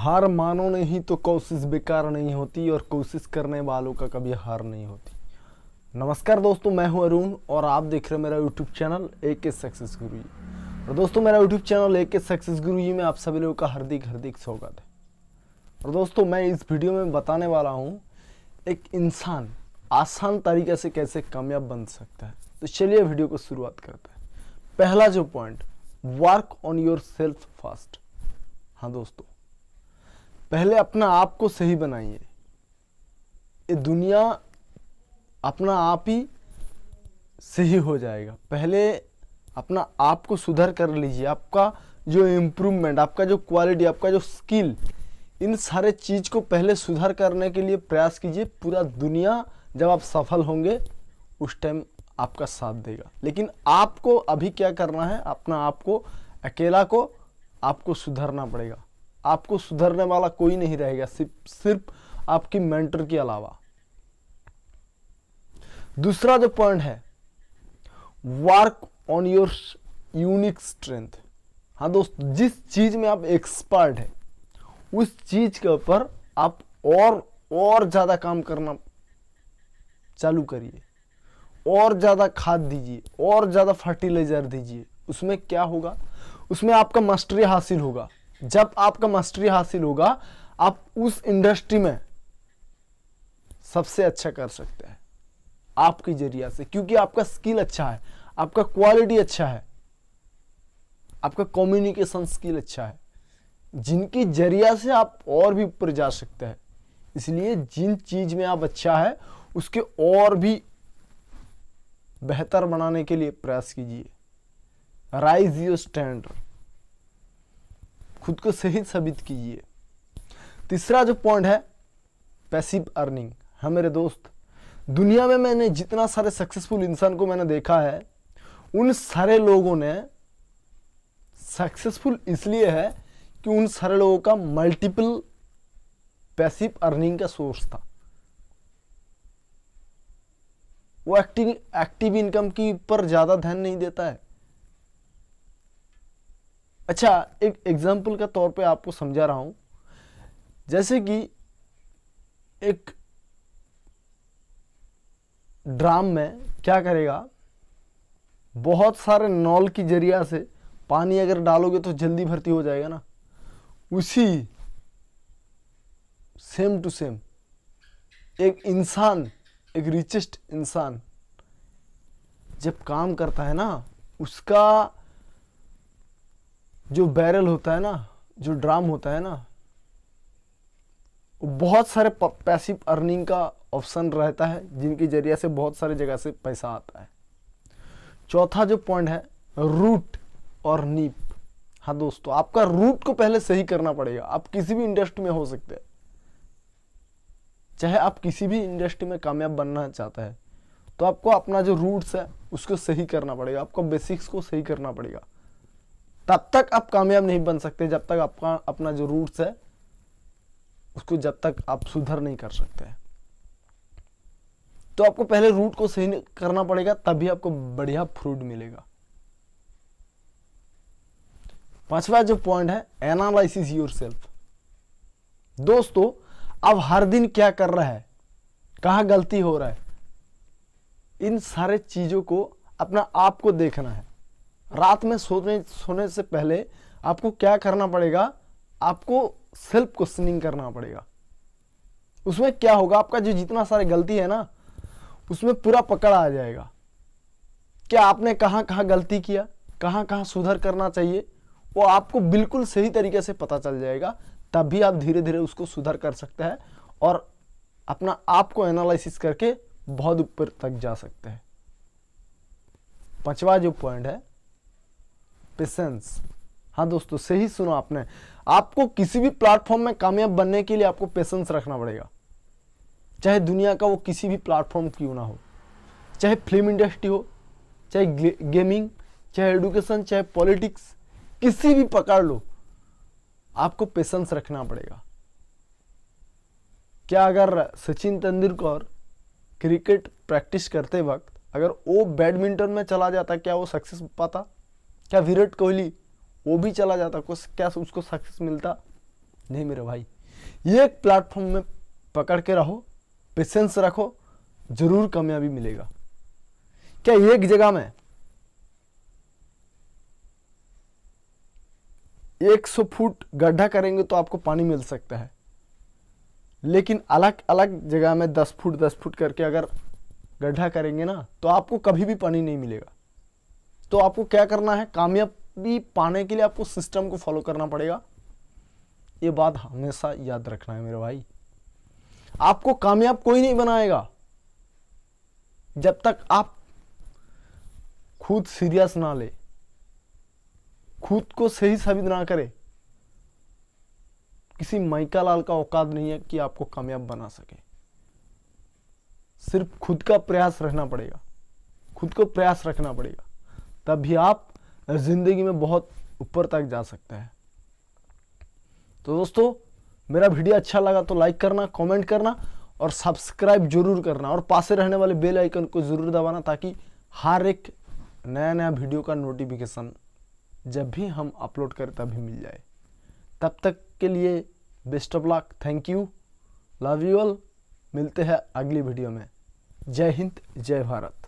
हार मानो नहीं तो कोशिश बेकार नहीं होती और कोशिश करने वालों का कभी हार नहीं होती नमस्कार दोस्तों मैं हूं अरुण और आप देख रहे हैं मेरा यूट्यूब चैनल ए के सक्सेस गुरु जी और दोस्तों मेरा यूट्यूब चैनल ए के सक्सेस गुरु जी में आप सभी लोगों का हार्दिक हार्दिक स्वागत है और दोस्तों मैं इस वीडियो में बताने वाला हूँ एक इंसान आसान तरीके से कैसे कामयाब बन सकता है तो चलिए वीडियो को शुरुआत करते हैं पहला जो point work on yourself first हाँ दोस्तों पहले अपना आप को सही बनाइए ये दुनिया अपना आप ही सही हो जाएगा पहले अपना आप को सुधर कर लीजिए आपका जो इम्प्रूवमेंट आपका जो क्वालिटी आपका जो स्किल इन सारे चीज़ को पहले सुधार करने के लिए प्रयास कीजिए पूरा दुनिया जब आप सफल होंगे उस टाइम आपका साथ देगा लेकिन आपको अभी क्या करना है अपना आपको अकेला को आपको सुधरना पड़ेगा आपको सुधरने वाला कोई नहीं रहेगा सिर्फ सिर्फ आपकी मेंटर के अलावा दूसरा जो पॉइंट है work on your unique strength हाँ दोस्त जिस चीज में आप एक्सपर्ट है उस चीज के ऊपर आप और और ज्यादा काम करना चालू करिए और ज़्यादा खाद दीजिए और ज़्यादा फर्टिलाइज़र दीजिए उसमें क्या होगा उसमें आपका मास्टरी हासिल होगा जब आपका मास्टरी हासिल होगा आप उस इंडस्ट्री में सबसे अच्छा कर सकते हैं आपके जरिया से क्योंकि आपका स्किल अच्छा है आपका क्वालिटी अच्छा है आपका कम्युनिकेशन स्किल अच्छा है जिनके जरिया से आप और भी ऊपर जा सकते हैं इसलिए जिन चीज में आप अच्छा है उसके और भी बेहतर बनाने के लिए प्रयास कीजिए राइज योर स्टैंडर्ड खुद को सही साबित कीजिए तीसरा जो पॉइंट है पैसिव अर्निंग हाँ मेरे दोस्त दुनिया में मैंने जितना सारे सक्सेसफुल इंसान को मैंने देखा है उन सारे लोगों ने सक्सेसफुल इसलिए है कि उन सारे लोगों का मल्टीपल पैसिव अर्निंग का सोर्स था वो एक्टिव एक्टिव इनकम की ऊपर ज़्यादा ध्यान नहीं देता है अच्छा एक एग्जाम्पल का तौर पे आपको समझा रहा हूं जैसे कि एक ड्राम में क्या करेगा बहुत सारे नॉल की जरिया से पानी अगर डालोगे तो जल्दी भर्ती हो जाएगा ना उसी सेम टू सेम एक इंसान एक रिचेस्ट इंसान जब काम करता है ना उसका जो बैरल होता है ना जो ड्राम होता है ना बहुत सारे पैसिव अर्निंग का ऑप्शन रहता है जिनके जरिए से बहुत सारे जगह से पैसा आता है चौथा जो पॉइंट है रूट और नीप हाँ दोस्तों आपका रूट को पहले सही करना पड़ेगा आप किसी भी इंडस्ट्री में हो सकते हैं चाहे आप किसी भी इंडस्ट्री में कामयाब बनना चाहते हैं तो आपको अपना जो रूट्स है उसको सही करना पड़ेगा आपको बेसिक्स को सही करना पड़ेगा तब तक आप कामयाब नहीं बन सकते जब तक आपका अपना जो रूट्स है उसको जब तक आप सुधर नहीं कर सकते तो आपको पहले रूट को सही करना पड़ेगा तभी आपको बढ़िया फ्रूट मिलेगा पांचवा जो पॉइंट है एनालिसिस योर सेल्फ दोस्तों अब हर दिन क्या कर रहा है कहा गलती हो रहा है इन सारे चीज़ों को अपना आप को देखना है रात में सोने सोने से पहले आपको क्या करना पड़ेगा आपको सेल्फ क्वेश्चनिंग करना पड़ेगा उसमें क्या होगा आपका जो जितना सारे गलती है ना उसमें पूरा पकड़ आ जाएगा क्या आपने कहाँ कहाँ गलती किया कहाँ कहाँ सुधर करना चाहिए वो आपको बिल्कुल सही तरीके से पता चल जाएगा तब भी आप धीरे धीरे उसको सुधर कर सकते हैं और अपना आप को एनालिसिस करके बहुत ऊपर तक जा सकते हैं पांचवा जो पॉइंट है पेशेंस हाँ दोस्तों सही सुना आपने आपको किसी भी प्लेटफॉर्म में कामयाब बनने के लिए आपको पेशेंस रखना पड़ेगा चाहे दुनिया का वो किसी भी प्लेटफॉर्म क्यों ना हो चाहे फिल्म इंडस्ट्री हो चाहे गेमिंग चाहे एडुकेशन चाहे पॉलिटिक्स किसी भी पकड़ लो आपको पेशेंस रखना पड़ेगा क्या अगर सचिन तेंदुलकर क्रिकेट प्रैक्टिस करते वक्त अगर वो बैडमिंटन में चला जाता क्या वो सक्सेस पाता क्या विराट कोहली वो भी चला जाता कुछ क्या उसको सक्सेस मिलता नहीं मेरे भाई ये एक प्लेटफॉर्म में पकड़ के रहो पेशेंस रखो जरूर कामयाबी मिलेगा क्या एक जगह में 100 फुट गड्ढा करेंगे तो आपको पानी मिल सकता है लेकिन अलग अलग जगह में 10 फुट 10 फुट करके अगर गड्ढा करेंगे ना तो आपको कभी भी पानी नहीं मिलेगा तो आपको क्या करना है कामयाबी पाने के लिए आपको सिस्टम को फॉलो करना पड़ेगा ये बात हमेशा याद रखना है मेरे भाई आपको कामयाब कोई नहीं बनाएगा जब तक आप खुद सीरियस ना ले खुद को सही साबित ना करे किसी माइका लाल का औकात नहीं है कि आपको कामयाब बना सके सिर्फ खुद का प्रयास रहना पड़ेगा खुद को प्रयास रखना पड़ेगा तब भी आप ज़िंदगी में बहुत ऊपर तक जा सकते हैं तो दोस्तों मेरा वीडियो अच्छा लगा तो लाइक करना कमेंट करना और सब्सक्राइब जरूर करना और पास रहने वाले बेल आइकन को ज़रूर दबाना ताकि हर एक नया नया वीडियो का नोटिफिकेशन जब भी हम अपलोड करें तभी मिल जाए तब तक के लिए best of luck thank you love you all मिलते हैं अगली वीडियो में जय हिंद जय भारत